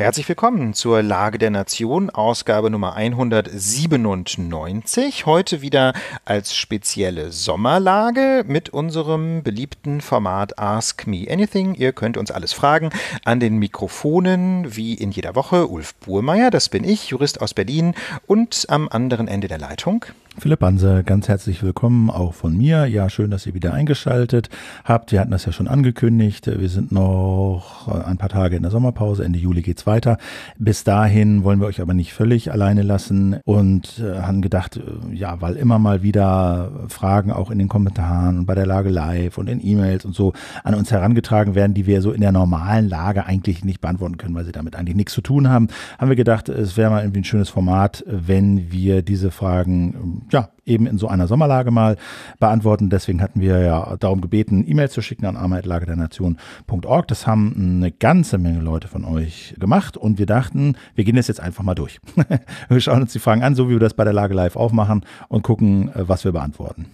Herzlich willkommen zur Lage der Nation, Ausgabe Nummer 197. Heute wieder als spezielle Sommerlage mit unserem beliebten Format Ask Me Anything. Ihr könnt uns alles fragen. An den Mikrofonen, wie in jeder Woche, Ulf Burmeier, das bin ich, Jurist aus Berlin, und am anderen Ende der Leitung Philipp Banse, ganz herzlich willkommen auch von mir. Ja, schön, dass ihr wieder eingeschaltet habt. Wir hatten das ja schon angekündigt. Wir sind noch ein paar Tage in der Sommerpause. Ende Juli geht's weiter. Bis dahin wollen wir euch aber nicht völlig alleine lassen und äh, haben gedacht, äh, ja, weil immer mal wieder Fragen auch in den Kommentaren und bei der Lage live und in E-Mails und so an uns herangetragen werden, die wir so in der normalen Lage eigentlich nicht beantworten können, weil sie damit eigentlich nichts zu tun haben, haben wir gedacht, es wäre mal irgendwie ein schönes Format, wenn wir diese Fragen ähm, ja, eben in so einer Sommerlage mal beantworten. Deswegen hatten wir ja darum gebeten, E-Mails zu schicken an armeitlagerternation.org. Das haben eine ganze Menge Leute von euch gemacht und wir dachten, wir gehen das jetzt einfach mal durch. wir schauen uns die Fragen an, so wie wir das bei der Lage live aufmachen und gucken, äh, was wir beantworten.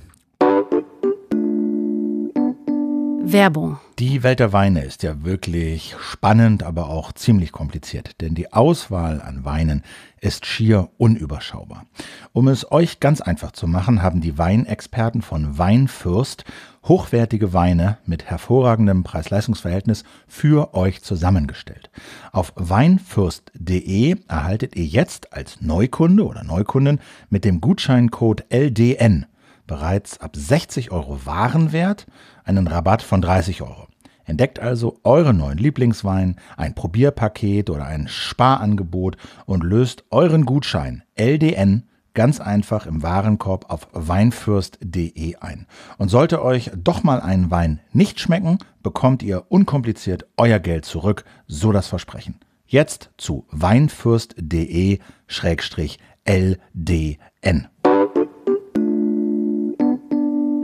Werbung. Die Welt der Weine ist ja wirklich spannend, aber auch ziemlich kompliziert, denn die Auswahl an Weinen ist schier unüberschaubar. Um es euch ganz einfach zu machen, haben die Weinexperten von Weinfürst hochwertige Weine mit hervorragendem Preis-Leistungs-Verhältnis für euch zusammengestellt. Auf weinfürst.de erhaltet ihr jetzt als Neukunde oder Neukundin mit dem Gutscheincode LDN bereits ab 60 Euro Warenwert einen Rabatt von 30 Euro. Entdeckt also euren neuen Lieblingswein, ein Probierpaket oder ein Sparangebot und löst euren Gutschein LDN ganz einfach im Warenkorb auf weinfürst.de ein. Und sollte euch doch mal ein Wein nicht schmecken, bekommt ihr unkompliziert euer Geld zurück, so das Versprechen. Jetzt zu weinfürst.de-ldn.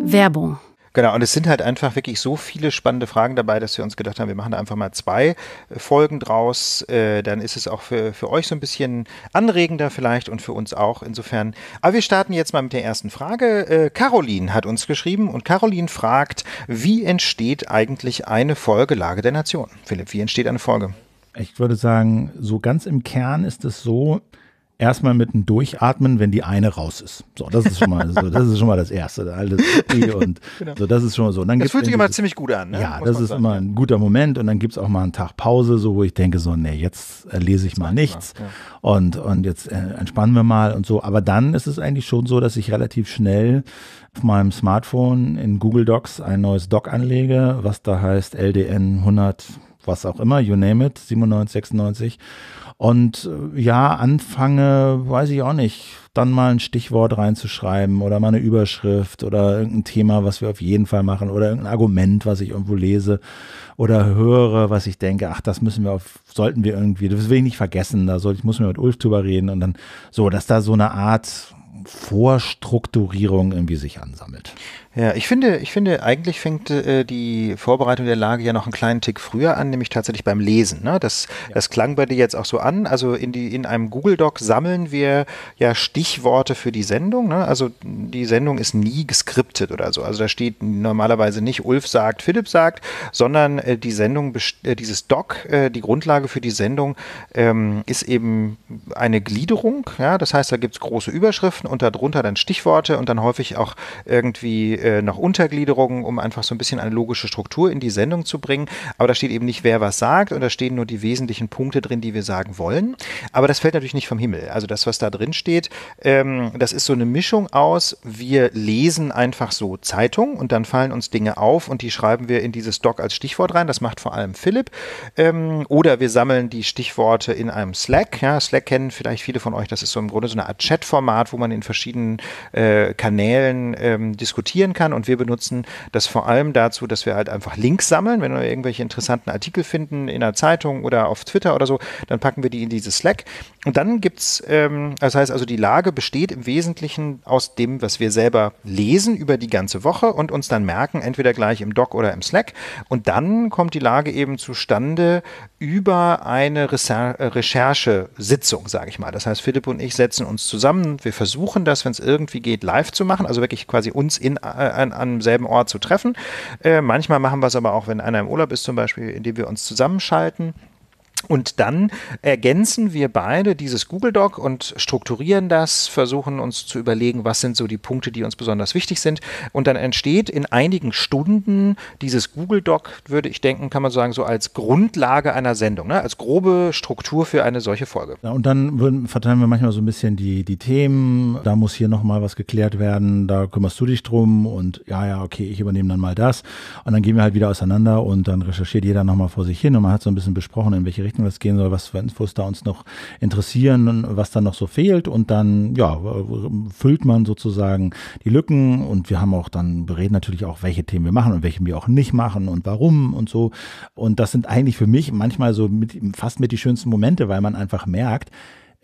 Werbung Genau, und es sind halt einfach wirklich so viele spannende Fragen dabei, dass wir uns gedacht haben, wir machen da einfach mal zwei äh, Folgen draus. Äh, dann ist es auch für, für euch so ein bisschen anregender vielleicht und für uns auch insofern. Aber wir starten jetzt mal mit der ersten Frage. Äh, Caroline hat uns geschrieben und Caroline fragt, wie entsteht eigentlich eine Folge Lage der Nation? Philipp, wie entsteht eine Folge? Ich würde sagen, so ganz im Kern ist es so, erstmal mit einem Durchatmen, wenn die eine raus ist. So, das ist schon mal, so, das, ist schon mal das Erste. Alles okay und genau. so, das ist schon mal so. Und dann das fühlt sich immer ziemlich gut an. Ne? Ja, Muss das ist sagen. immer ein guter Moment und dann gibt es auch mal einen Tag Pause, so wo ich denke so, nee, jetzt äh, lese ich mal nichts ja. und, und jetzt äh, entspannen wir mal und so. Aber dann ist es eigentlich schon so, dass ich relativ schnell auf meinem Smartphone in Google Docs ein neues Doc anlege, was da heißt LDN 100, was auch immer, you name it, 97, 96 und äh, ja, anfange, weiß ich auch nicht, dann mal ein Stichwort reinzuschreiben oder mal eine Überschrift oder irgendein Thema, was wir auf jeden Fall machen oder irgendein Argument, was ich irgendwo lese oder höre, was ich denke, ach, das müssen wir auf, sollten wir irgendwie, das will ich nicht vergessen, da soll, ich muss mir mit Ulf drüber reden und dann so, dass da so eine Art Vorstrukturierung irgendwie sich ansammelt. Ja, ich finde, ich finde, eigentlich fängt äh, die Vorbereitung der Lage ja noch einen kleinen Tick früher an, nämlich tatsächlich beim Lesen. Ne? Das, ja. das klang bei dir jetzt auch so an. Also in, die, in einem Google Doc sammeln wir ja Stichworte für die Sendung. Ne? Also die Sendung ist nie geskriptet oder so. Also da steht normalerweise nicht Ulf sagt, Philipp sagt, sondern äh, die Sendung, äh, dieses Doc, äh, die Grundlage für die Sendung ähm, ist eben eine Gliederung. Ja? Das heißt, da gibt es große Überschriften und darunter dann Stichworte und dann häufig auch irgendwie äh, noch Untergliederungen, um einfach so ein bisschen eine logische Struktur in die Sendung zu bringen. Aber da steht eben nicht, wer was sagt und da stehen nur die wesentlichen Punkte drin, die wir sagen wollen. Aber das fällt natürlich nicht vom Himmel. Also das, was da drin steht, ähm, das ist so eine Mischung aus, wir lesen einfach so Zeitung und dann fallen uns Dinge auf und die schreiben wir in dieses Doc als Stichwort rein. Das macht vor allem Philipp. Ähm, oder wir sammeln die Stichworte in einem Slack. Ja, Slack kennen vielleicht viele von euch. Das ist so im Grunde so eine Art Chat-Format, wo man in verschiedenen äh, Kanälen ähm, diskutieren recherchieren kann. Und wir benutzen das vor allem dazu, dass wir halt einfach Links sammeln. Wenn wir irgendwelche interessanten Artikel finden in der Zeitung oder auf Twitter oder so, dann packen wir die in dieses Slack. Und dann gibt's, ähm, das heißt also, die Lage besteht im Wesentlichen aus dem, was wir selber lesen über die ganze Woche und uns dann merken, entweder gleich im Doc oder im Slack. Und dann kommt die Lage eben zustande über eine äh, Recherchesitzung, sage ich mal. Das heißt, Philipp und ich setzen uns zusammen. Wir versuchen das, wenn es irgendwie geht, live zu machen, also wirklich quasi uns in äh, äh, an, am selben Ort zu treffen. Äh, manchmal machen wir es aber auch, wenn einer im Urlaub ist, zum Beispiel, indem wir uns zusammenschalten. Und dann ergänzen wir beide dieses Google Doc und strukturieren das, versuchen uns zu überlegen, was sind so die Punkte, die uns besonders wichtig sind. Und dann entsteht in einigen Stunden dieses Google Doc, würde ich denken, kann man sagen, so als Grundlage einer Sendung, ne? als grobe Struktur für eine solche Folge. Ja, und dann verteilen wir manchmal so ein bisschen die, die Themen. Da muss hier nochmal was geklärt werden, da kümmerst du dich drum und ja, ja, okay, ich übernehme dann mal das. Und dann gehen wir halt wieder auseinander und dann recherchiert jeder nochmal vor sich hin und man hat so ein bisschen besprochen, in welche Richtung Richtung das gehen soll, was für Infos da uns noch interessieren, und was da noch so fehlt und dann, ja, füllt man sozusagen die Lücken und wir haben auch dann, bereden natürlich auch, welche Themen wir machen und welche wir auch nicht machen und warum und so. Und das sind eigentlich für mich manchmal so mit, fast mit die schönsten Momente, weil man einfach merkt,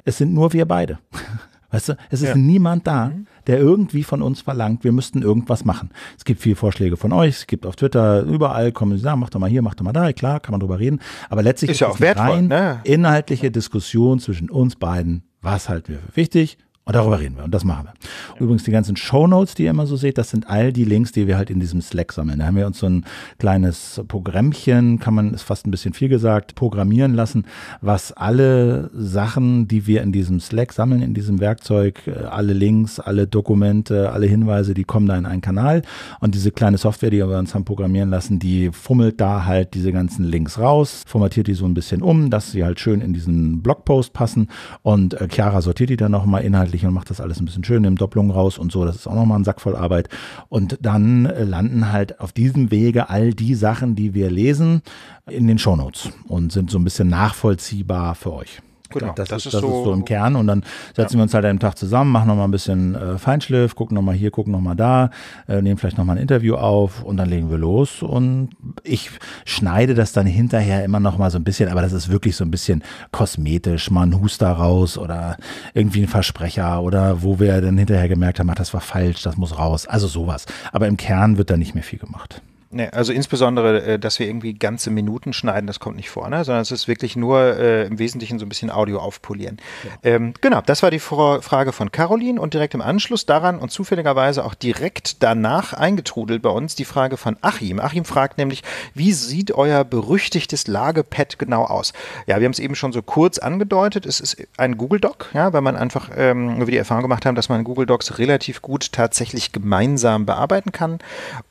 es sind nur wir beide. Weißt du, es ist ja. niemand da, mhm. der irgendwie von uns verlangt, wir müssten irgendwas machen. Es gibt viele Vorschläge von euch, es gibt auf Twitter überall, kommen Sie sagen, mach doch mal hier, mach doch mal da, klar, kann man drüber reden. Aber letztlich ist, ja auch wertvoll, rein ne? inhaltliche Diskussion zwischen uns beiden, was halten wir für wichtig, und darüber reden wir und das machen wir. Übrigens, die ganzen Show Notes, die ihr immer so seht, das sind all die Links, die wir halt in diesem Slack sammeln. Da haben wir uns so ein kleines Programmchen, kann man, ist fast ein bisschen viel gesagt, programmieren lassen, was alle Sachen, die wir in diesem Slack sammeln, in diesem Werkzeug, äh, alle Links, alle Dokumente, alle Hinweise, die kommen da in einen Kanal. Und diese kleine Software, die wir uns haben programmieren lassen, die fummelt da halt diese ganzen Links raus, formatiert die so ein bisschen um, dass sie halt schön in diesen Blogpost passen. Und äh, Chiara sortiert die dann nochmal inhaltlich ordentlich und macht das alles ein bisschen schön, nimmt Doppelungen raus und so. Das ist auch nochmal ein Sack voll Arbeit. Und dann äh, landen halt auf diesem Wege all die Sachen, die wir lesen, in den Shownotes und sind so ein bisschen nachvollziehbar für euch. Genau, genau, das, das, ist, das ist so im Kern. Und dann setzen ja. wir uns halt einen Tag zusammen, machen nochmal ein bisschen äh, Feinschliff, gucken nochmal hier, gucken nochmal da, äh, nehmen vielleicht nochmal ein Interview auf und dann legen wir los. Und ich schneide das dann hinterher immer nochmal so ein bisschen, aber das ist wirklich so ein bisschen kosmetisch. Mal ein Huster raus oder irgendwie ein Versprecher oder wo wir dann hinterher gemerkt haben, ach, das war falsch, das muss raus. Also sowas. Aber im Kern wird da nicht mehr viel gemacht. Nee, also insbesondere, äh, dass wir irgendwie ganze Minuten schneiden, das kommt nicht vor, ne? sondern es ist wirklich nur äh, im Wesentlichen so ein bisschen Audio aufpolieren. Ja. Ähm, genau, das war die Vor Frage von Caroline und direkt im Anschluss daran und zufälligerweise auch direkt danach eingetrudelt bei uns die Frage von Achim. Achim fragt nämlich, wie sieht euer berüchtigtes Lagepad genau aus? Ja, wir haben es eben schon so kurz angedeutet, es ist ein Google Doc, ja, weil man einfach ähm, über die Erfahrung gemacht haben, dass man Google Docs relativ gut tatsächlich gemeinsam bearbeiten kann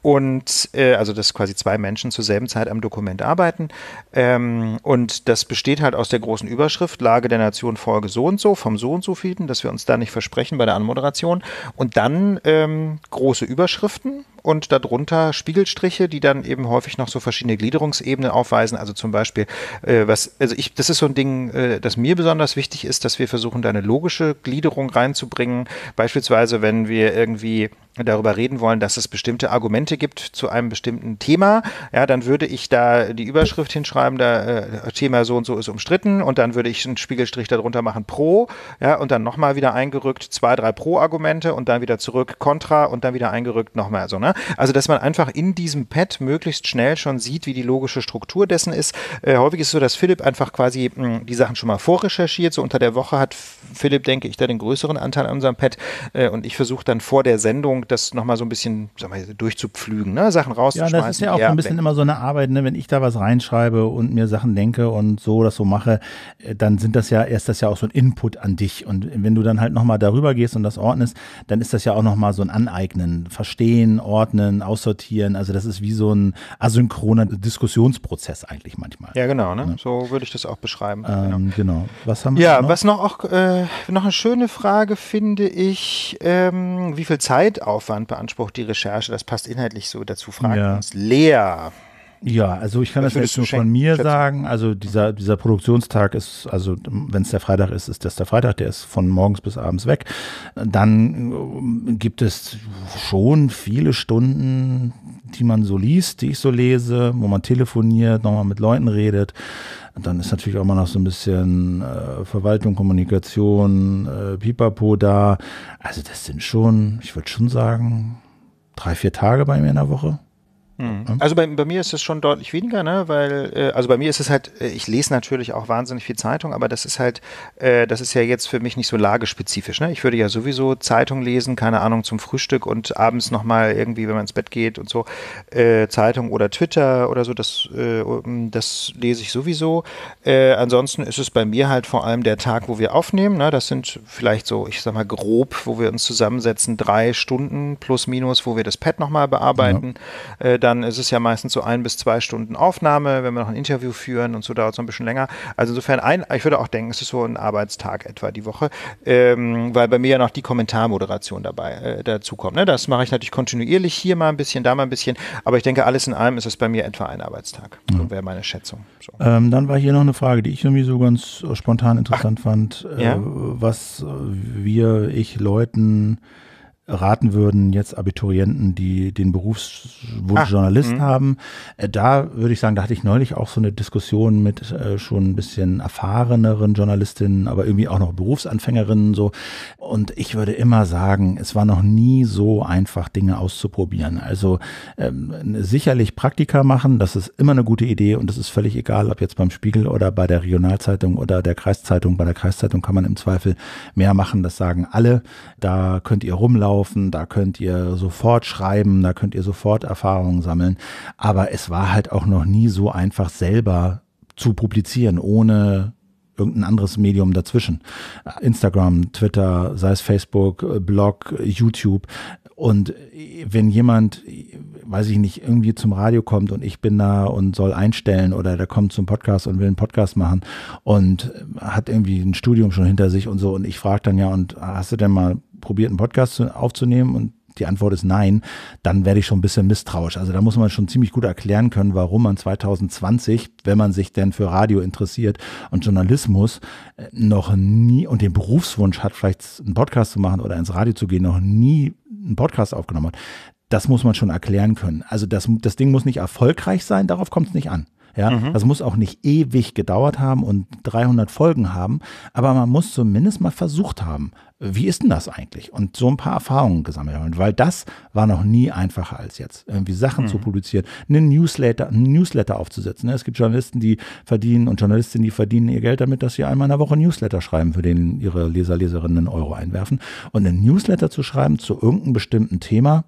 und äh, also also dass quasi zwei Menschen zur selben Zeit am Dokument arbeiten. Ähm, und das besteht halt aus der großen Überschrift Lage der Nation Folge so und so, vom so und so vielten, dass wir uns da nicht versprechen bei der Anmoderation. Und dann ähm, große Überschriften, und darunter Spiegelstriche, die dann eben häufig noch so verschiedene Gliederungsebenen aufweisen. Also zum Beispiel, äh, was, also ich, das ist so ein Ding, äh, das mir besonders wichtig ist, dass wir versuchen, da eine logische Gliederung reinzubringen. Beispielsweise, wenn wir irgendwie darüber reden wollen, dass es bestimmte Argumente gibt zu einem bestimmten Thema, ja, dann würde ich da die Überschrift hinschreiben, da äh, Thema so und so ist umstritten und dann würde ich einen Spiegelstrich darunter machen pro, ja, und dann nochmal wieder eingerückt zwei, drei Pro-Argumente und dann wieder zurück Contra und dann wieder eingerückt nochmal so, ne? Ne? Also, dass man einfach in diesem Pad möglichst schnell schon sieht, wie die logische Struktur dessen ist. Äh, häufig ist es so, dass Philipp einfach quasi mh, hm, die Sachen schon mal vorrecherchiert. So unter der Woche hat Philipp, denke ich, da den größeren Anteil an unserem Pad. Äh, und ich versuche dann vor der Sendung das nochmal so ein bisschen sag mal, durchzupflügen, ne? Sachen rauszuschmeißen. Ja, das ist ja auch ein bisschen immer so eine Arbeit, ne? wenn ich da was reinschreibe und mir Sachen denke und so das so mache, äh, dann sind das ja, erst das ja auch so ein Input an dich. Und wenn du dann halt nochmal darüber gehst und das ordnest, dann ist das ja auch nochmal so ein Aneignen, Verstehen, Ordnen einordnen, aussortieren. Also das ist wie so ein asynchroner Diskussionsprozess eigentlich manchmal. Ja, genau. Ne? Ja. So würde ich das auch beschreiben. Ähm, genau. genau. Was haben wir Ja, noch? was noch auch äh, noch eine schöne Frage finde ich, ähm, wie viel Zeitaufwand beansprucht die Recherche? Das passt inhaltlich so dazu. Fragen ja. uns leer. Ja, also ich kann das, das jetzt nur von mir sagen. Also dieser, dieser Produktionstag ist, also wenn es der Freitag ist, ist das der Freitag, der ist von morgens bis abends weg. Dann äh, gibt es schon viele Stunden, die man so liest, die ich so lese, wo man telefoniert, nochmal mit Leuten redet. Und dann ist natürlich auch mal noch so ein bisschen äh, Verwaltung, Kommunikation, äh, Pipapo da. Also das sind schon, ich würde schon sagen, drei, vier Tage bei mir in der Woche. Mhm. Also bei, bei, mir ist es schon deutlich weniger, ne? weil, äh, also bei mir ist es halt, äh, ich lese natürlich auch wahnsinnig viel Zeitung, aber das ist halt, äh, das ist ja jetzt für mich nicht so lagespezifisch. Ne? Ich würde ja sowieso Zeitung lesen, keine Ahnung, zum Frühstück und abends nochmal irgendwie, wenn man ins Bett geht und so, äh, Zeitung oder Twitter oder so, das, äh, das lese ich sowieso. Äh, ansonsten ist es bei mir halt vor allem der Tag, wo wir aufnehmen. Ne? Das sind vielleicht so, ich sag mal grob, wo wir uns zusammensetzen, drei Stunden plus minus, wo wir das Pad nochmal bearbeiten. Ja dann ist es ja meistens so ein bis zwei Stunden Aufnahme, wenn wir noch ein Interview führen und so dauert es ein bisschen länger. Also insofern, ein, ich würde auch denken, es ist so ein Arbeitstag etwa die Woche, ähm, weil bei mir ja noch die Kommentarmoderation dabei äh, dazukommt. Ne? Das mache ich natürlich kontinuierlich hier mal ein bisschen, da mal ein bisschen, aber ich denke, alles in allem ist es bei mir etwa ein Arbeitstag. So wäre meine Schätzung. So. Ähm, dann war hier noch eine Frage, die ich irgendwie so ganz spontan interessant Ach, fand, äh, was wir, ich Leuten raten würden, jetzt Abiturienten, die den Berufswunsch Ach, Journalist ah, mh. haben. Äh, da würde ich sagen, da hatte ich neulich auch so eine Diskussion mit äh, schon ein bisschen erfahreneren Journalistinnen, aber irgendwie auch noch Berufsanfängerinnen so. Und ich würde immer sagen, es war noch nie so einfach, Dinge auszuprobieren. Also ähm, sicherlich Praktika machen, das ist immer eine gute Idee und das ist völlig egal, ob jetzt beim Spiegel oder bei der Regionalzeitung oder der Kreiszeitung. Bei der Kreiszeitung kann man im Zweifel mehr machen, das sagen alle. Da könnt ihr rumlaufen mitlaufen, da könnt ihr sofort schreiben, da könnt ihr sofort Erfahrungen sammeln. Aber es war halt auch noch nie so einfach selber zu publizieren, ohne irgendein anderes Medium dazwischen. Instagram, Twitter, sei es Facebook, äh, Blog, YouTube. Und wenn jemand, weiß ich nicht, irgendwie zum Radio kommt und ich bin da und soll einstellen oder der kommt zum Podcast und will einen Podcast machen und hat irgendwie ein Studium schon hinter sich und so und ich frage dann ja, und hast du denn mal probiert, einen Podcast aufzunehmen und die Antwort ist nein, dann werde ich schon ein bisschen misstrauisch. Also da muss man schon ziemlich gut erklären können, warum man 2020, wenn man sich denn für Radio interessiert und Journalismus äh, noch nie und den Berufswunsch hat, vielleicht einen Podcast zu machen oder ins Radio zu gehen, noch nie einen Podcast aufgenommen hat. Das muss man schon erklären können. Also das, das Ding muss nicht erfolgreich sein, darauf kommt es nicht an. Ja, mhm. das muss auch nicht ewig gedauert haben und 300 Folgen haben, aber man muss zumindest mal versucht haben, wie ist denn das eigentlich? Und so ein paar Erfahrungen gesammelt haben, weil das war noch nie einfacher als jetzt. Irgendwie Sachen mhm. zu publizieren, einen Newsletter, einen Newsletter aufzusetzen. Es gibt Journalisten, die verdienen und Journalistinnen, die verdienen ihr Geld damit, dass sie einmal in der Woche Newsletter schreiben, für den ihre Leser, Leserinnen einen Euro einwerfen. Und einen Newsletter zu schreiben zu irgendeinem bestimmten Thema,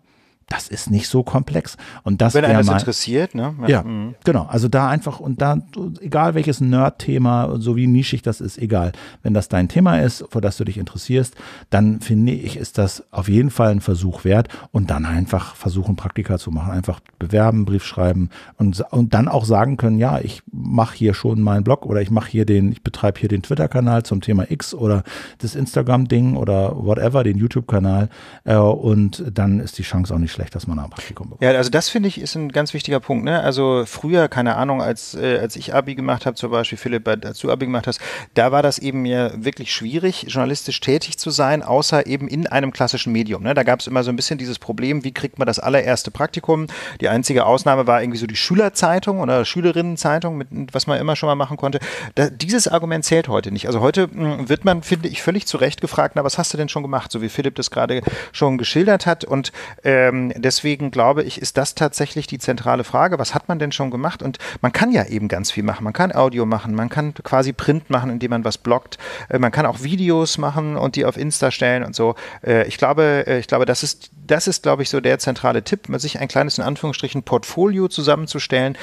das ist nicht so komplex. Und das Wenn einem das interessiert, ne? Ja, ja mhm. genau. Also da einfach und da, egal welches Nerd-Thema, so wie nischig das ist, egal. Wenn das dein Thema ist, vor das du dich interessierst, dann finde ich, ist das auf jeden Fall ein Versuch wert und dann einfach versuchen, Praktika zu machen. Einfach bewerben, Brief schreiben und, und dann auch sagen können, ja, ich mache hier schon meinen Blog oder ich mache hier den, ich betreibe hier den Twitter-Kanal zum Thema X oder das Instagram-Ding oder whatever, den YouTube-Kanal. Äh, und dann ist die Chance auch nicht schlecht schlecht, dass man ein Praktikum bekommt. Ja, also das finde ich ist ein ganz wichtiger Punkt. Ne? Also früher, keine Ahnung, als, äh, als ich Abi gemacht habe, zum Beispiel Philipp, äh, als du Abi gemacht hast, da war das eben mir wirklich schwierig, journalistisch tätig zu sein, außer eben in einem klassischen Medium. Ne? Da gab es immer so ein bisschen dieses Problem, wie kriegt man das allererste Praktikum? Die einzige Ausnahme war irgendwie so die Schülerzeitung oder Schülerinnenzeitung, mit, was man immer schon mal machen konnte. Da, dieses Argument zählt heute nicht. Also heute mh, hm, wird man, finde ich, völlig zu Recht gefragt, na, was hast du denn schon gemacht? So wie Philipp das gerade schon geschildert hat und ähm, deswegen glaube ich, ist das tatsächlich die zentrale Frage. Was hat man denn schon gemacht? Und man kann ja eben ganz viel machen. Man kann Audio machen, man kann quasi Print machen, indem man was bloggt. Äh, man kann auch Videos machen und die auf Insta stellen und so. Äh, ich glaube, äh, ich glaube, das ist, das ist, glaube ich, so der zentrale Tipp, sich ein kleines, in Anführungsstrichen, Portfolio zusammenzustellen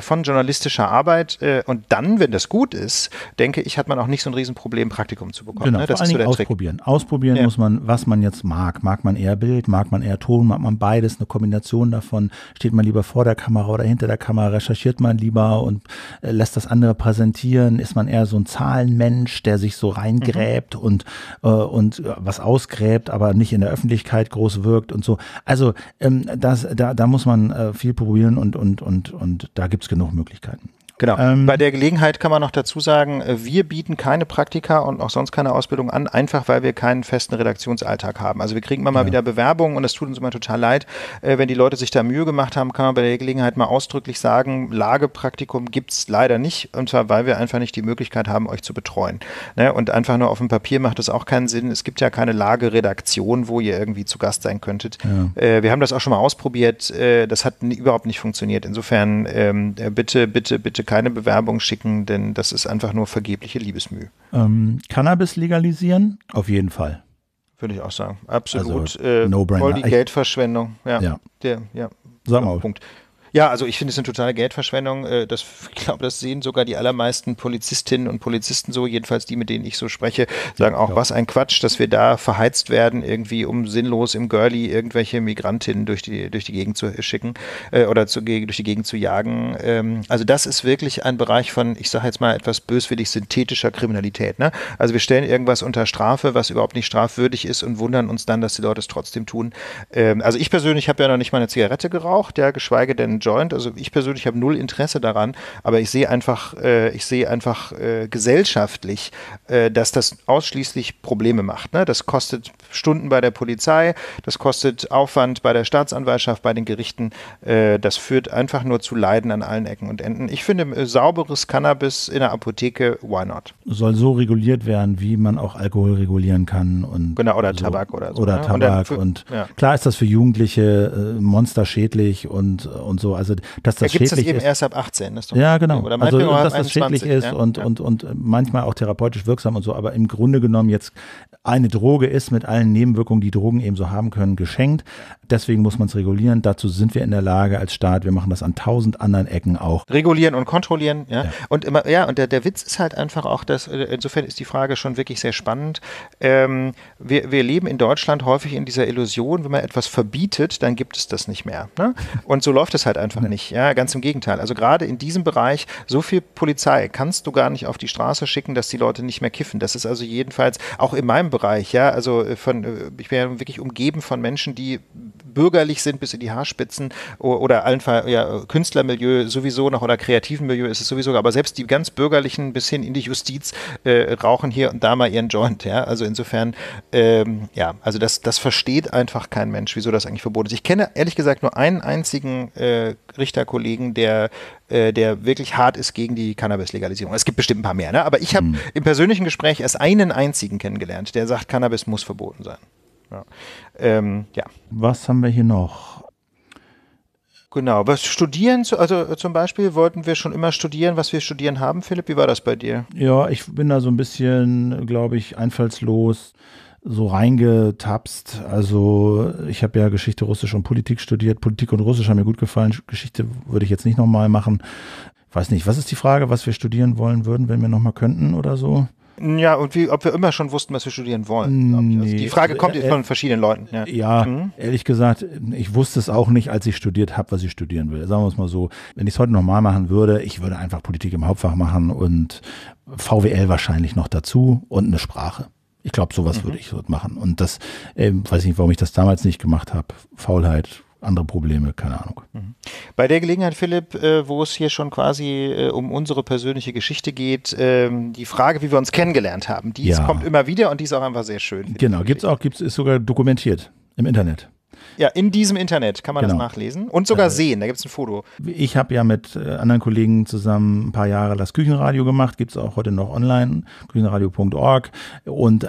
von journalistischer Arbeit. und dann, wenn das gut ist, denke ich, hat man auch nicht so ein Riesenproblem, Praktikum zu bekommen. Genau, ne? Das vor ist allen so der ausprobieren. Trick. Ausprobieren ja. muss man, was man jetzt mag. Mag man eher Bild, mag man eher Ton, mag man Ball beides, eine Kombination davon. Steht man lieber vor der Kamera oder hinter der Kamera? Recherchiert man lieber und äh, lässt das andere präsentieren? Ist man eher so ein Zahlenmensch, der sich so reingräbt mhm. und, äh, und äh, was ausgräbt, aber nicht in der Öffentlichkeit groß wirkt und so? Also ähm, das, da, da muss man äh, viel probieren und, und, und, und da gibt's genug Möglichkeiten. Genau. Ähm, Bei der Gelegenheit kann man noch dazu sagen, äh, wir bieten keine Praktika und auch sonst keine Ausbildung an, einfach weil wir keinen festen Redaktionsalltag haben. Also wir kriegen immer ja. mal wieder Bewerbungen und es tut uns immer total leid. Äh, wenn die Leute sich da Mühe gemacht haben, kann man bei der Gelegenheit mal ausdrücklich sagen, Lagepraktikum gibt es leider nicht. Und zwar, weil wir einfach nicht die Möglichkeit haben, euch zu betreuen. Ne? Und einfach nur auf dem Papier macht das auch keinen Sinn. Es gibt ja keine Lageredaktion, wo ihr irgendwie zu Gast sein könntet. Ja. Äh, wir haben das auch schon mal ausprobiert. Äh, das hat überhaupt nicht funktioniert. Insofern ähm, äh, bitte, bitte, bitte keine Bewerbung schicken, denn das ist einfach nur vergebliche Liebesmühe. Ähm, Cannabis legalisieren? Auf jeden Fall. Würde ich auch sagen. Absolut. Also, äh, no brainer. Voll die Echt? Geldverschwendung. Ja. ja. Der, ja. Sag mal. Punkt. Ja, also ich finde es eine totale Geldverschwendung. Äh, das, ich glaube, das sehen sogar die allermeisten Polizistinnen und Polizisten so, jedenfalls die, mit denen ich so spreche, sagen auch, ja. was ein Quatsch, dass wir da verheizt werden, irgendwie um sinnlos im Girlie irgendwelche Migrantinnen durch die, durch die Gegend zu äh, schicken äh, oder zu, durch die Gegend zu jagen. Ähm, also das ist wirklich ein Bereich von, ich sage jetzt mal etwas böswillig, synthetischer Kriminalität. Ne? Also wir stellen irgendwas unter Strafe, was überhaupt nicht strafwürdig ist und wundern uns dann, dass die Leute es trotzdem tun. Ähm, also ich persönlich habe ja noch nicht mal eine Zigarette geraucht, ja, geschweige denn Joint. Also ich persönlich habe null Interesse daran, aber ich sehe einfach, äh, ich sehe einfach äh, gesellschaftlich, äh, dass das ausschließlich Probleme macht. Ne? Das kostet Stunden bei der Polizei, das kostet Aufwand bei der Staatsanwaltschaft, bei den Gerichten. Äh, das führt einfach nur zu Leiden an allen Ecken und Enden. Ich finde äh, sauberes Cannabis in der Apotheke, why not? Soll so reguliert werden, wie man auch Alkohol regulieren kann und genau oder so, Tabak oder so, oder ne? Tabak und, für, und ja. klar ist das für Jugendliche äh, monsterschädlich und und so also, dass das da schädlich das eben ist. erst ab 18. ja, genau. Oder also, dass das schädlich ist ja? und, und, und äh, manchmal auch therapeutisch wirksam und so, aber im Grunde genommen jetzt eine Droge ist mit allen Nebenwirkungen, die Drogen eben so haben können, geschenkt. Deswegen muss man es regulieren. Dazu sind wir in der Lage als Staat. Wir machen das an tausend anderen Ecken auch. Regulieren und kontrollieren, ja. ja. Und immer, ja, und der, der Witz ist halt einfach auch, dass, äh, insofern ist die Frage schon wirklich sehr spannend. Ähm, wir, wir leben in Deutschland häufig in dieser Illusion, wenn man etwas verbietet, dann gibt es das nicht mehr. Ne? Und so läuft es halt einfach nee. nicht. Ja, ganz im Gegenteil. Also gerade in diesem Bereich, so viel Polizei kannst du gar nicht auf die Straße schicken, dass die Leute nicht mehr kiffen. Das ist also jedenfalls auch in meinem Bereich, ja, also äh, von, äh, ich bin ja wirklich umgeben von Menschen, die bürgerlich sind bis in die Haarspitzen oder allenfalls ja, Künstlermilieu sowieso noch oder kreativen Milieu ist es sowieso, aber selbst die ganz bürgerlichen bis hin in die Justiz äh, rauchen hier und da mal ihren Joint, ja. Also insofern, ähm, ja, also das, das versteht einfach kein Mensch, wieso das eigentlich verboten ist. Ich kenne ehrlich gesagt nur einen einzigen äh, Richterkollegen, der, äh, der wirklich hart ist gegen die Cannabis-Legalisierung. Es gibt bestimmt ein paar mehr, ne? aber ich habe mhm. im persönlichen Gespräch erst einen einzigen kennengelernt, der sagt, Cannabis muss verboten sein. Ja. Ähm, ja. Was haben wir hier noch? Genau, was studieren, also äh, zum Beispiel wollten wir schon immer studieren, was wir studieren haben, Philipp, wie war das bei dir? Ja, ich bin da so ein bisschen, glaube ich, einfallslos so reingetapst. Also ich habe ja Geschichte, Russisch und Politik studiert. Politik und Russisch haben mir gut gefallen. Geschichte würde ich jetzt nicht nochmal machen. Weiß nicht, was ist die Frage, was wir studieren wollen würden, wenn wir nochmal könnten oder so? Ja, und wie, ob wir immer schon wussten, was wir studieren wollen. Nee. Also die Frage also, kommt jetzt äh, von verschiedenen Leuten. Ja, ja mhm. ehrlich gesagt, ich wusste es auch nicht, als ich studiert habe, was ich studieren will. Sagen wir es mal so, wenn ich es heute nochmal machen würde, ich würde einfach Politik im Hauptfach machen und VWL wahrscheinlich noch dazu und eine Sprache. Ich glaube, sowas mhm. würde ich so machen. Und das, äh, weiß ich nicht, warum ich das damals nicht gemacht habe. Faulheit, andere Probleme, keine Ahnung. Mhm. Bei der Gelegenheit, Philipp, äh, wo es hier schon quasi äh, um unsere persönliche Geschichte geht, ähm, die Frage, wie wir uns kennengelernt haben, die ja. kommt immer wieder und die ist auch einfach sehr schön. Genau, gibt's auch, gibt's, ist sogar dokumentiert im Internet. Ja, in diesem Internet kann man genau. das nachlesen und sogar äh, sehen. Da gibt es ein Foto. Ich habe ja mit äh, anderen Kollegen zusammen ein paar Jahre das Küchenradio gemacht. Gibt es auch heute noch online, küchenradio.org. Und äh,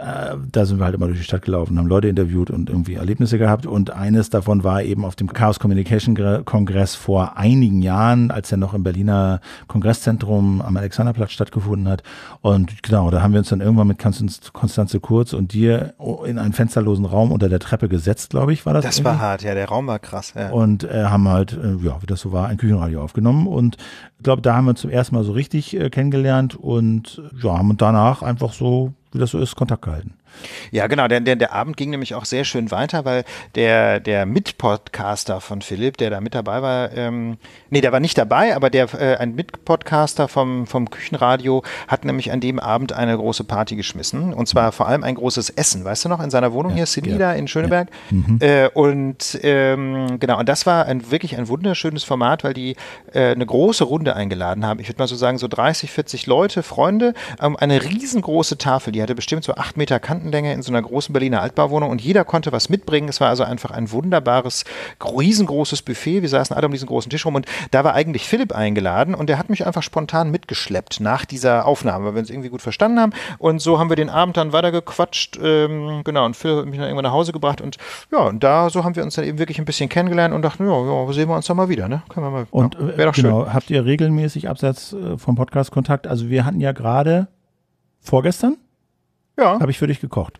da sind wir halt immer durch die Stadt gelaufen, haben Leute interviewt und irgendwie Erlebnisse gehabt. Und eines davon war eben auf dem Chaos Communication Kongress vor einigen Jahren, als er noch im Berliner Kongresszentrum am Alexanderplatz stattgefunden hat. Und genau, da haben wir uns dann irgendwann mit Konstanze Kurz und dir oh, in einen fensterlosen Raum unter der Treppe gesetzt, glaube ich, war das. Das Mhm. war hart, ja, der Raum war krass. Ja. Und äh, haben halt, äh, ja, wie das so war, ein Küchenradio aufgenommen. Und ich glaube, da haben wir uns zum ersten Mal so richtig äh, kennengelernt und ja, haben danach einfach so, wie das so ist, Kontakt gehalten. Ja, genau, denn, denn der Abend ging nämlich auch sehr schön weiter, weil der, der Mitpodcaster von Philipp, der da mit dabei war, ähm, nee, der war nicht dabei, aber der äh, ein Mitpodcaster vom, vom Küchenradio hat nämlich an dem Abend eine große Party geschmissen. Und zwar vor allem ein großes Essen, weißt du noch, in seiner Wohnung ja, hier, Sinida ja, in Schöneberg. Ja. Mhm. Äh, und ähm, genau, und das war ein, wirklich ein wunderschönes Format, weil die äh, eine große Runde eingeladen haben. Ich würde mal so sagen, so 30, 40 Leute, Freunde, ähm, eine riesengroße Tafel, die hatte bestimmt so acht Meter Kanten Stundenlänge in so einer großen Berliner Altbauwohnung und jeder konnte was mitbringen. Es war also einfach ein wunderbares, riesengroßes Buffet. Wir saßen alle um diesen großen Tisch rum und da war eigentlich Philipp eingeladen und der hat mich einfach spontan mitgeschleppt nach dieser Aufnahme, weil wir uns irgendwie gut verstanden haben. Und so haben wir den Abend dann weitergequatscht. Ähm, genau, und Philipp hat mich dann irgendwann nach Hause gebracht und ja, und da so haben wir uns dann eben wirklich ein bisschen kennengelernt und dachten, ja, ja sehen wir uns dann mal wieder, ne? Können wir mal. Und ja, äh, wäre doch genau, schön. Habt ihr regelmäßig abseits äh, vom Podcast Kontakt? Also wir hatten ja gerade vorgestern ja. Habe ich für dich gekocht.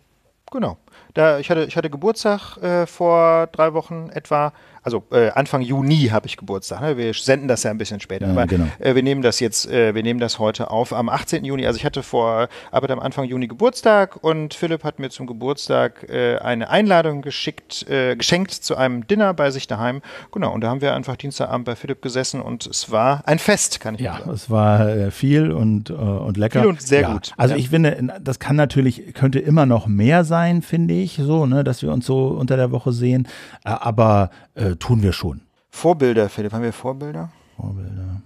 Genau. Da, ich, hatte, ich hatte Geburtstag äh, vor drei Wochen etwa also äh, Anfang Juni habe ich Geburtstag. Ne? Wir senden das ja ein bisschen später. Ja, aber genau. äh, wir nehmen das jetzt, äh, wir nehmen das heute auf am 18. Juni. Also ich hatte vor, aber am Anfang Juni Geburtstag und Philipp hat mir zum Geburtstag äh, eine Einladung geschickt, äh, geschenkt zu einem Dinner bei sich daheim. Genau, und da haben wir einfach Dienstagabend bei Philipp gesessen und es war ein Fest, kann ich ja, sagen. Ja, es war äh, viel und, äh, und lecker. Viel und sehr ja. gut. Also ich finde, das kann natürlich, könnte immer noch mehr sein, finde ich, so, ne, dass wir uns so unter der Woche sehen. Äh, aber äh, tun wir schon. Vorbilder, Philipp, haben wir Vorbilder? Vorbilder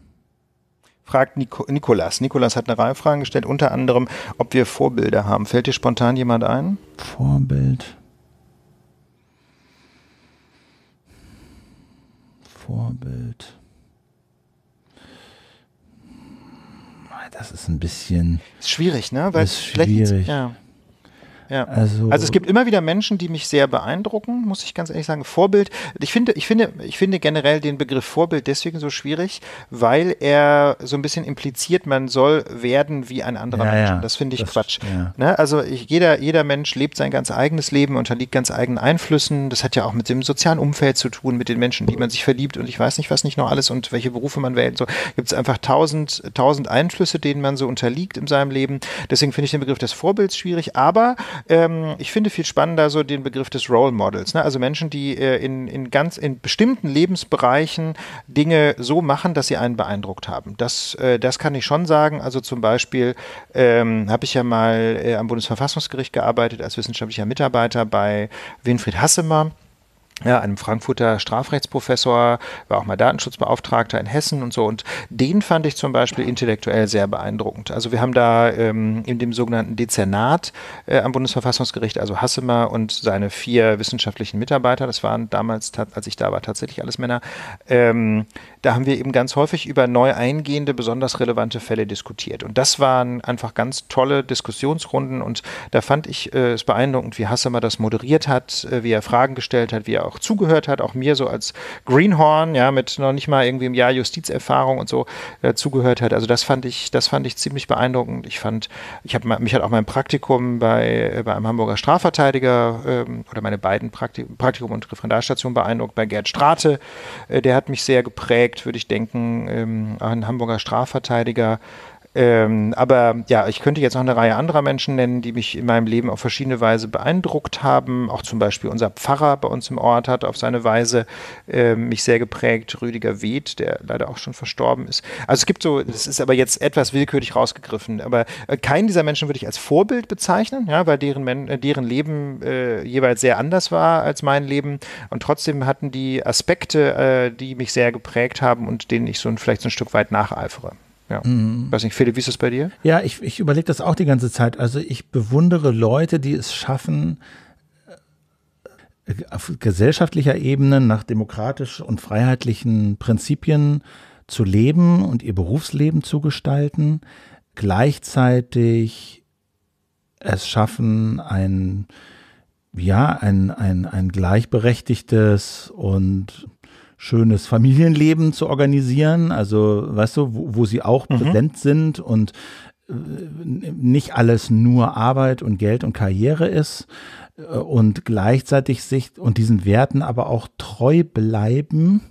fragt Nico, Nikolas. Nikolas hat eine Reihe Fragen gestellt, unter anderem, ob wir Vorbilder haben. Fällt dir spontan jemand ein? Vorbild. Vorbild. Das ist ein bisschen. Ist schwierig, ne? Weil ist schwierig. Ja. Ja. Also, also, es gibt immer wieder Menschen, die mich sehr beeindrucken, muss ich ganz ehrlich sagen. Vorbild, ich finde, ich finde, ich finde generell den Begriff Vorbild deswegen so schwierig, weil er so ein bisschen impliziert, man soll werden wie ein anderer ja, Mensch. Ja, das finde ich das, Quatsch. Ne? Also ich, jeder, jeder Mensch lebt sein ganz eigenes Leben, unterliegt ganz eigenen Einflüssen. Das hat ja auch mit dem sozialen Umfeld zu tun, mit den Menschen, die man sich verliebt und ich weiß nicht, was nicht noch alles und welche Berufe man wählt. So gibt es einfach tausend, tausend Einflüsse, denen man so unterliegt in seinem Leben. Deswegen finde ich den Begriff des Vorbilds schwierig, aber ähm, ich finde viel spannender so den Begriff des Role Models. Ne? Also Menschen, die äh, in, in ganz in bestimmten Lebensbereichen Dinge so machen, dass sie einen beeindruckt haben. Das, äh, das kann ich schon sagen. Also zum Beispiel ähm, habe ich ja mal äh, am Bundesverfassungsgericht gearbeitet als wissenschaftlicher Mitarbeiter bei Winfried Hassemer ja, einem Frankfurter Strafrechtsprofessor, war auch mal Datenschutzbeauftragter in Hessen und so. Und den fand ich zum Beispiel intellektuell sehr beeindruckend. Also wir haben da ähm, in dem sogenannten Dezernat äh, am Bundesverfassungsgericht, also Hassemer und seine vier wissenschaftlichen Mitarbeiter, das waren damals, als ich da war, tatsächlich alles Männer, ähm, da haben wir eben ganz häufig über neu eingehende, besonders relevante Fälle diskutiert. Und das waren einfach ganz tolle Diskussionsrunden und da fand ich äh, es beeindruckend, wie Hassemer das moderiert hat, äh, wie er Fragen gestellt hat, wie er auch zugehört hat, auch mir so als Greenhorn, ja, mit noch nicht mal irgendwie im Jahr Justizerfahrung und so äh, zugehört hat. Also das fand ich, das fand ich ziemlich beeindruckend. Ich fand, ich habe mich hat auch mein Praktikum bei, äh, bei einem Hamburger Strafverteidiger ähm, oder meine beiden Praktikum und Referendarstationen beeindruckt, bei Gerd Strate. Äh, der hat mich sehr geprägt Aspekt würde ich denken ähm, an Hamburger Strafverteidiger ähm, aber ja, ich könnte jetzt noch eine Reihe anderer Menschen nennen, die mich in meinem Leben auf verschiedene Weise beeindruckt haben. Auch zum Beispiel unser Pfarrer bei uns im Ort hat auf seine Weise äh, mich sehr geprägt. Rüdiger Weth, der leider auch schon verstorben ist. Also es gibt so, das ist aber jetzt etwas willkürlich rausgegriffen. Aber äh, keinen dieser Menschen würde ich als Vorbild bezeichnen, ja, weil deren, Men äh, deren Leben äh, jeweils sehr anders war als mein Leben. Und trotzdem hatten die Aspekte, äh, die mich sehr geprägt haben und denen ich so ein, vielleicht so ein Stück weit nacheifere. Ja. Mhm. Weiß nicht, Philipp, wie ist das bei dir? Ja, ich, ich überlege das auch die ganze Zeit. Also ich bewundere Leute, die es schaffen, äh, auf gesellschaftlicher Ebene nach demokratisch und freiheitlichen Prinzipien zu leben und ihr Berufsleben zu gestalten, gleichzeitig es schaffen, ein, ja, ein, ein, ein gleichberechtigtes und schönes Familienleben zu organisieren. Also, weißt du, wo, wo sie auch mhm. präsent sind und äh, nicht alles nur Arbeit und Geld und Karriere ist äh, und gleichzeitig sich und diesen Werten aber auch treu bleiben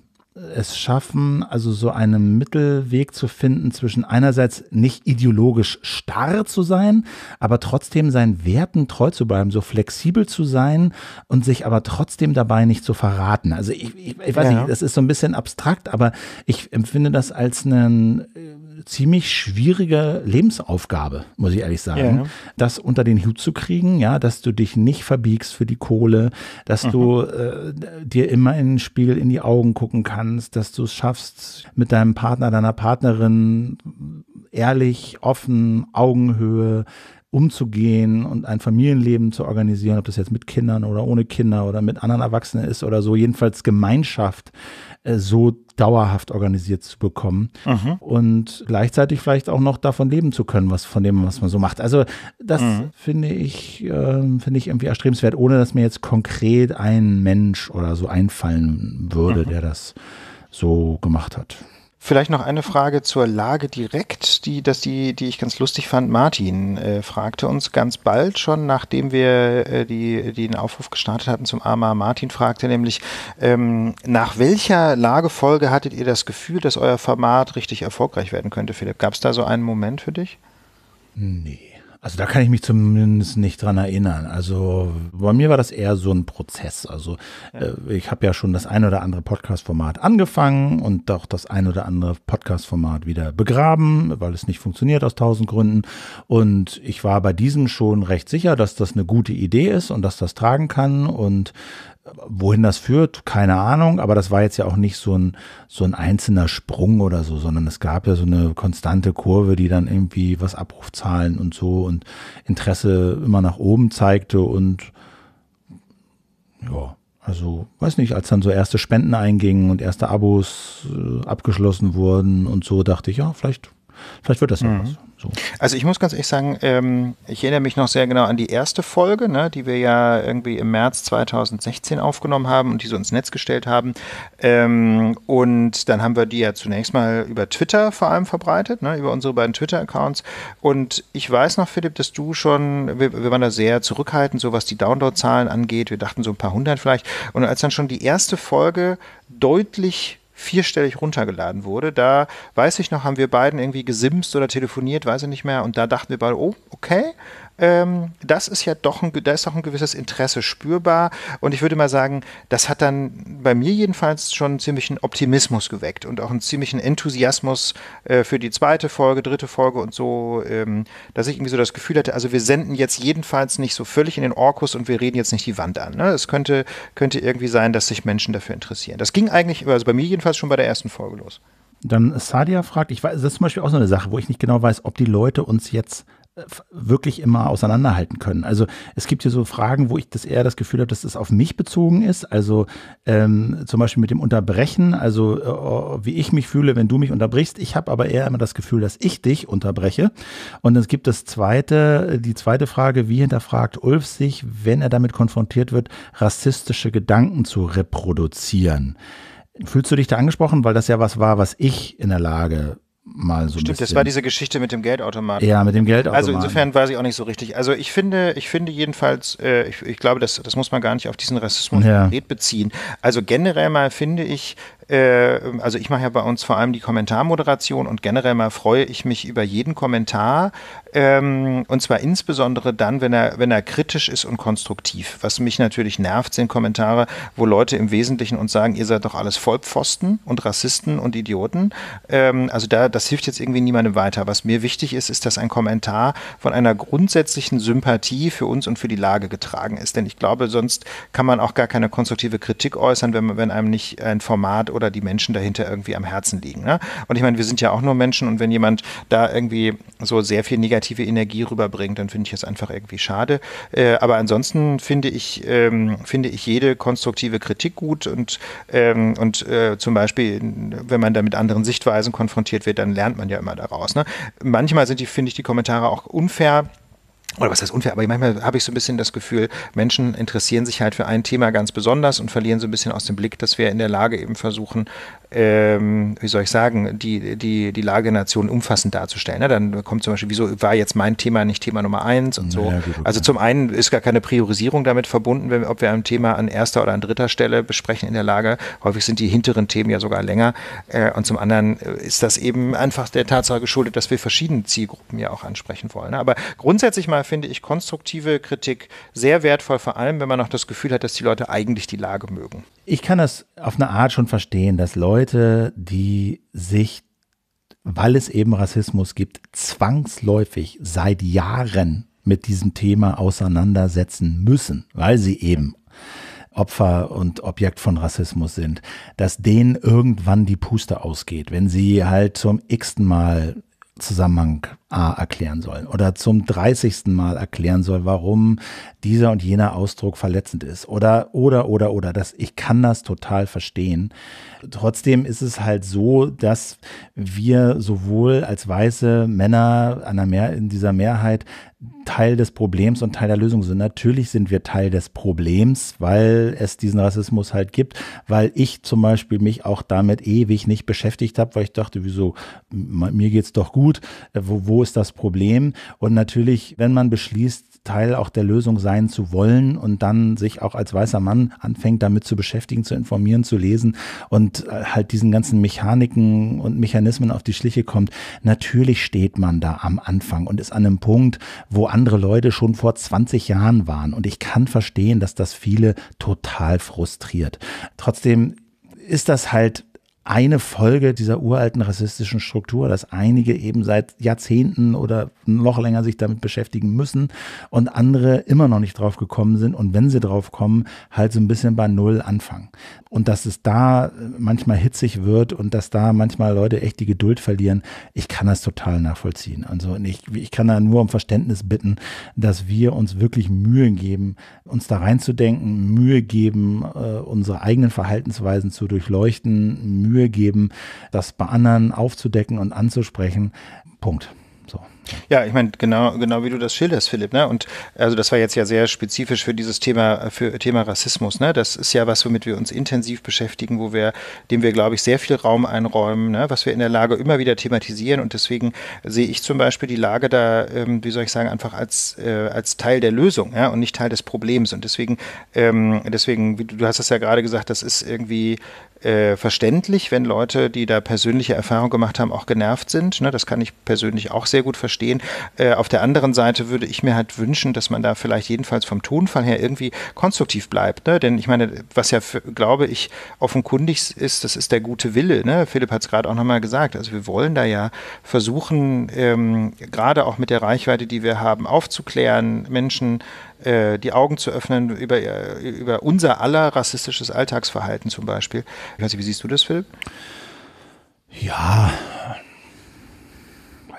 es schaffen, also so einen Mittelweg zu finden zwischen einerseits nicht ideologisch starr zu sein, aber trotzdem seinen Werten treu zu bleiben, so flexibel zu sein und sich aber trotzdem dabei nicht zu verraten. Also ich, ich, ich weiß ja. nicht, das ist so ein bisschen abstrakt, aber ich empfinde das als einen äh, ziemlich schwierige Lebensaufgabe, muss ich ehrlich sagen, ja. das unter den Hut zu kriegen, ja, dass du dich nicht verbiegst für die Kohle, dass mhm. du äh, dir immer in den Spiegel in die Augen gucken kannst, dass du es schaffst, mit deinem Partner, deiner Partnerin ehrlich, offen, Augenhöhe, umzugehen und ein Familienleben zu organisieren, ob das jetzt mit Kindern oder ohne Kinder oder mit anderen Erwachsenen ist oder so, jedenfalls Gemeinschaft äh, so dauerhaft organisiert zu bekommen mhm. und gleichzeitig vielleicht auch noch davon leben zu können, was von dem, was man so macht. Also das mhm. finde ich, äh, finde ich irgendwie erstrebenswert, ohne dass mir jetzt konkret ein Mensch oder so einfallen würde, mhm. der das so gemacht hat. Vielleicht noch eine Frage zur Lage direkt, die, dass die, die ich ganz lustig fand. Martin äh, fragte uns ganz bald schon, nachdem wir äh, die, den Aufruf gestartet hatten zum AMA. Martin fragte nämlich, ähm, nach welcher Lagefolge hattet ihr das Gefühl, dass euer Format richtig erfolgreich werden könnte, Philipp? Gab es da so einen Moment für dich? Nee. Also da kann ich mich zumindest nicht dran erinnern. Also bei mir war das eher so ein Prozess. Also ja. Äh, ich habe ja schon das ein oder andere Podcast-Format angefangen und auch das ein oder andere Podcast-Format wieder begraben, weil es nicht funktioniert aus tausend Gründen. Und ich war bei diesem schon recht sicher, dass das eine gute Idee ist und dass das tragen kann. Und Wohin das führt, keine Ahnung, aber das war jetzt ja auch nicht so ein, so ein einzelner Sprung oder so, sondern es gab ja so eine konstante Kurve, die dann irgendwie was Abrufzahlen und so und Interesse immer nach oben zeigte und ja, also weiß nicht, als dann so erste Spenden eingingen und erste Abos äh, abgeschlossen wurden und so, dachte ich, ja, vielleicht, vielleicht wird das ja mhm. was. So. Also ich muss ganz ehrlich sagen, ähm, ich erinnere mich noch sehr genau an die erste Folge, ne, die wir ja irgendwie im März 2016 aufgenommen haben und die so ins Netz gestellt haben. Ähm, und dann haben wir die ja zunächst mal über Twitter vor allem verbreitet, ne, über unsere beiden Twitter-Accounts. Und ich weiß noch, Philipp, dass du schon, wir, wir waren da sehr zurückhaltend, so was die Download-Zahlen angeht. Wir dachten so ein paar hundert vielleicht. Und als dann schon die erste Folge deutlich vierstellig runtergeladen wurde. Da weiß ich noch, haben wir beiden irgendwie gesimst oder telefoniert, weiß ich nicht mehr. Und da dachten wir beide, oh, okay, ähm, das ist ja doch ein, da ist doch ein gewisses Interesse spürbar. Und ich würde mal sagen, das hat dann bei mir jedenfalls schon einen ziemlichen Optimismus geweckt und auch einen ziemlichen Enthusiasmus äh, für die zweite Folge, dritte Folge und so, ähm, dass ich irgendwie so das Gefühl hatte, also wir senden jetzt jedenfalls nicht so völlig in den Orkus und wir reden jetzt nicht die Wand an. Ne? Es könnte, könnte irgendwie sein, dass sich Menschen dafür interessieren. Das ging eigentlich, also bei mir jedenfalls schon bei der ersten Folge los. Dann Sadia fragt, ich weiß, das ist zum Beispiel auch so eine Sache, wo ich nicht genau weiß, ob die Leute uns jetzt wirklich immer auseinanderhalten können. Also es gibt hier so Fragen, wo ich das eher das Gefühl habe, dass das auf mich bezogen ist. Also ähm, zum Beispiel mit dem Unterbrechen, also äh, wie ich mich fühle, wenn du mich unterbrichst. Ich habe aber eher immer das Gefühl, dass ich dich unterbreche. Und es gibt das zweite, die zweite Frage, wie hinterfragt Ulf sich, wenn er damit konfrontiert wird, rassistische Gedanken zu reproduzieren? Fühlst du dich da angesprochen, weil das ja was war, was ich in der Lage mal so. Stimmt, bisschen. das war diese Geschichte mit dem Geldautomaten. Ja, mit dem Geldautomaten. Also insofern weiß ich auch nicht so richtig. Also ich finde, ich finde jedenfalls, äh, ich, ich, glaube, das, das muss man gar nicht auf diesen Rassismus ja. beziehen. Also generell mal finde ich, äh, also ich mache ja bei uns vor allem die Kommentarmoderation und generell mal freue ich mich über jeden Kommentar ähm, und zwar insbesondere dann, wenn er, wenn er kritisch ist und konstruktiv. Was mich natürlich nervt, sind Kommentare, wo Leute im Wesentlichen uns sagen, ihr seid doch alles Vollpfosten und Rassisten und Idioten. Ähm, also da, das hilft jetzt irgendwie niemandem weiter. Was mir wichtig ist, ist, dass ein Kommentar von einer grundsätzlichen Sympathie für uns und für die Lage getragen ist. Denn ich glaube, sonst kann man auch gar keine konstruktive Kritik äußern, wenn, wenn einem nicht ein Format oder die Menschen dahinter irgendwie am Herzen liegen. Ne? Und ich meine, wir sind ja auch nur Menschen und wenn jemand da irgendwie so sehr viel negative Energie rüberbringt, dann finde ich es einfach irgendwie schade. Äh, aber ansonsten finde ich, ähm, finde ich jede konstruktive Kritik gut und, ähm, und äh, zum Beispiel, wenn man da mit anderen Sichtweisen konfrontiert wird, dann lernt man ja immer daraus. Ne? Manchmal sind die, finde ich, die Kommentare auch unfair oder was heißt unfair, aber manchmal habe ich so ein bisschen das Gefühl, Menschen interessieren sich halt für ein Thema ganz besonders und verlieren so ein bisschen aus dem Blick, dass wir in der Lage eben versuchen, ähm, wie soll ich sagen, die, die, die Lage der Nation umfassend darzustellen. Ne? Dann kommt zum Beispiel, wieso war jetzt mein Thema nicht Thema Nummer eins und so. Ja, gut, Also zum einen ist gar keine Priorisierung damit verbunden, wenn, ob wir ein Thema an erster oder an dritter Stelle besprechen in der Lage. Häufig sind die hinteren Themen ja sogar länger. Äh, und zum anderen äh, ist das eben einfach der Tatsache geschuldet, dass wir verschiedene Zielgruppen ja auch ansprechen wollen. Ne? Aber grundsätzlich mal finde ich konstruktive Kritik sehr wertvoll, vor allem wenn man auch das Gefühl hat, dass die Leute eigentlich die Lage mögen. Ich kann das auf eine Art schon verstehen, dass Leute, die sich, weil es eben Rassismus gibt, zwangsläufig seit Jahren mit diesem Thema auseinandersetzen müssen, weil sie eben Opfer und Objekt von Rassismus sind, dass denen irgendwann die Puste ausgeht, wenn sie halt zum x-ten Mal Zusammenhang A erklären soll oder zum 30. Mal erklären soll, warum dieser und jener Ausdruck verletzend ist oder oder oder oder das ich kann das total verstehen. Trotzdem ist es halt so, dass wir sowohl als weiße Männer an Mehr, in dieser Mehrheit Teil des Problems und Teil der Lösung sind. Natürlich sind wir Teil des Problems, weil es diesen Rassismus halt gibt, weil ich zum Beispiel mich auch damit ewig nicht beschäftigt habe, weil ich dachte, wieso, mir geht es doch gut, wo, wo ist das Problem. Und natürlich, wenn man beschließt, Teil auch der Lösung sein zu wollen und dann sich auch als weißer Mann anfängt, damit zu beschäftigen, zu informieren, zu lesen und äh, halt diesen ganzen Mechaniken und Mechanismen auf die Schliche kommt, natürlich steht man da am Anfang und ist an einem Punkt, wo andere Leute schon vor 20 Jahren waren. Und ich kann verstehen, dass das viele total frustriert. Trotzdem ist das halt eine Folge dieser uralten rassistischen Struktur, dass einige eben seit Jahrzehnten oder noch länger sich damit beschäftigen müssen und andere immer noch nicht drauf gekommen sind und wenn sie drauf kommen, halt so ein bisschen bei Null anfangen. Und dass es da äh, manchmal hitzig wird und dass da manchmal Leute echt die Geduld verlieren, ich kann das total nachvollziehen. Also ich, ich kann da nur um Verständnis bitten, dass wir uns wirklich Mühe geben, uns da reinzudenken, Mühe geben, äh, unsere eigenen Verhaltensweisen zu durchleuchten, Mühe Mühe geben, das bei anderen aufzudecken und anzusprechen. Punkt. So. Ja, ich meine, genau, genau wie du das schilderst, Philipp, ne? Und also das war jetzt ja sehr spezifisch für dieses Thema, für Thema Rassismus, ne? Das ist ja was, womit wir uns intensiv beschäftigen, wo wir, dem wir, glaube ich, sehr viel Raum einräumen, ne? was wir in der Lage immer wieder thematisieren. Und deswegen sehe ich zum Beispiel die Lage da, ähm, wie soll ich sagen, einfach als, äh, als Teil der Lösung, ja, und nicht Teil des Problems. Und deswegen, ähm, deswegen, du hast es ja gerade gesagt, das ist irgendwie äh, verständlich, wenn Leute, die da persönliche Erfahrung gemacht haben, auch genervt sind. Ne? Das kann ich persönlich auch sehr gut verstehen verstehen. Äh, auf der anderen Seite würde ich mir halt wünschen, dass man da vielleicht jedenfalls vom Tonfall her irgendwie konstruktiv bleibt. Ne? Denn ich meine, was ja, für, glaube ich, offenkundig ist, das ist der gute Wille. Ne? Philipp hat es gerade auch nochmal gesagt. Also wir wollen da ja versuchen, ähm, gerade auch mit der Reichweite, die wir haben, aufzuklären, Menschen äh, die Augen zu öffnen über, äh, über unser aller rassistisches Alltagsverhalten zum Beispiel. Ich weiß nicht, wie siehst du das, Philipp? Ja,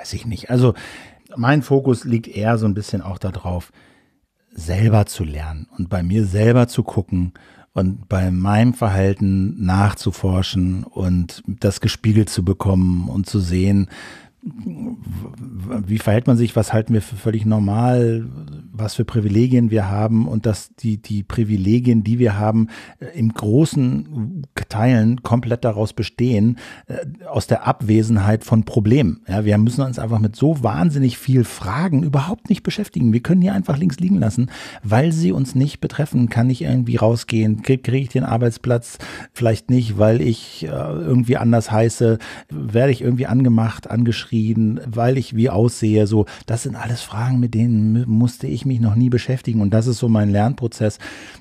weiß ich nicht. Also mein Fokus liegt eher so ein bisschen auch darauf, selber zu lernen und bei mir selber zu gucken und bei meinem Verhalten nachzuforschen und das gespiegelt zu bekommen und zu sehen, wie verhält man sich, was halten wir für völlig normal, was für Privilegien wir haben und dass die, die Privilegien, die wir haben, äh, im großen Teilen komplett daraus bestehen, äh, aus der Abwesenheit von Problemen. Ja, wir müssen uns einfach mit so wahnsinnig viel Fragen überhaupt nicht beschäftigen. Wir können hier einfach links liegen lassen, weil sie uns nicht betreffen. Kann ich irgendwie rausgehen? Kriege ich den Arbeitsplatz? Vielleicht nicht, weil ich äh, irgendwie anders heiße? Werde ich irgendwie angemacht, angeschrieben? zufrieden, weil ich wie aussehe, so, das sind alles Fragen, mit denen musste ich mich noch nie beschäftigen und das ist so mein Lernprozess,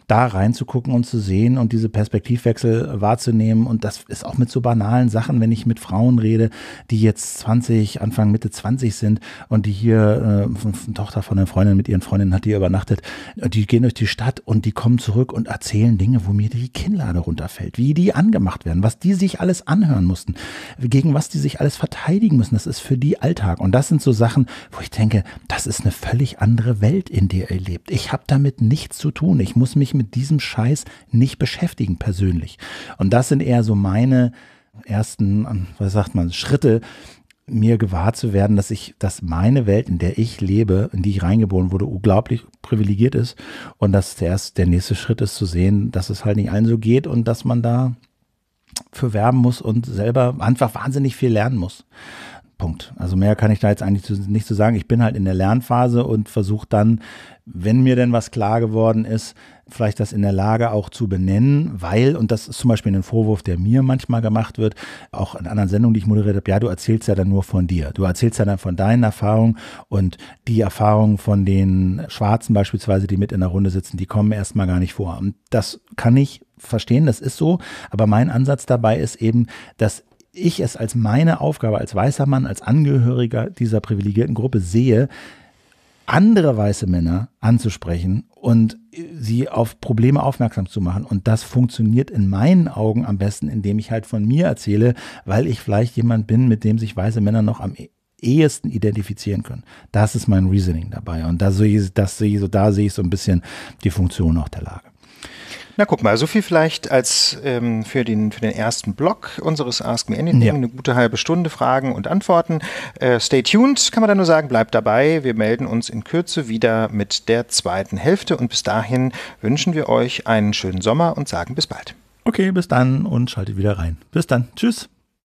da reinzugucken und zu sehen und diese Perspektivwechsel wahrzunehmen und das ist auch mit so banalen Sachen, wenn ich mit Frauen rede, die jetzt 20, Anfang, Mitte 20 sind und die hier, äh, eine Tochter von einer Freundin mit ihren Freundinnen hat hier übernachtet, die gehen durch die Stadt und die kommen zurück und erzählen Dinge, wo mir die Kinnlade runterfällt, wie die angemacht werden, was die sich alles anhören mussten, gegen was die sich alles verteidigen müssen, das ist für die Alltag. Und das sind so Sachen, wo ich denke, das ist eine völlig andere Welt, in der ihr lebt. Ich habe damit nichts zu tun. Ich muss mich mit diesem Scheiß nicht beschäftigen persönlich. Und das sind eher so meine ersten, ähm, was sagt man, Schritte, mir gewahr zu werden, dass ich, dass meine Welt, in der ich lebe, in die ich reingeboren wurde, unglaublich privilegiert ist und dass erst der nächste Schritt ist zu sehen, dass es halt nicht allen so geht und dass man da für werben muss und selber einfach wahnsinnig viel lernen muss. Punkt. Also mehr kann ich da jetzt eigentlich nicht zu so sagen. Ich bin halt in der Lernphase und versuche dann, wenn mir denn was klar geworden ist, vielleicht das in der Lage auch zu benennen, weil, und das ist zum Beispiel ein Vorwurf, der mir manchmal gemacht wird, auch in anderen Sendungen, die ich moderiert habe, ja, du erzählst ja dann nur von dir. Du erzählst ja dann von deinen Erfahrungen und die Erfahrungen von den Schwarzen beispielsweise, die mit in der Runde sitzen, die kommen erstmal gar nicht vor. Und das kann ich verstehen, das ist so, aber mein Ansatz dabei ist eben, dass ich es als meine Aufgabe, als weißer Mann, als Angehöriger dieser privilegierten Gruppe sehe, andere weiße Männer anzusprechen und sie auf Probleme aufmerksam zu machen. Und das funktioniert in meinen Augen am besten, indem ich halt von mir erzähle, weil ich vielleicht jemand bin, mit dem sich weiße Männer noch am ehesten identifizieren können. Das ist mein Reasoning dabei. Und da sehe ich, das sehe ich so, da sehe ich so ein bisschen die Funktion auch der Lage. Na guck mal, so viel vielleicht als ähm, für, den, für den ersten Block unseres Ask Me Anything. Ja. Eine gute halbe Stunde Fragen und Antworten. Äh, stay tuned, kann man da nur sagen. Bleibt dabei. Wir melden uns in Kürze wieder mit der zweiten Hälfte. Und bis dahin wünschen wir euch einen schönen Sommer und sagen bis bald. Okay, bis dann und schaltet wieder rein. Bis dann. Tschüss.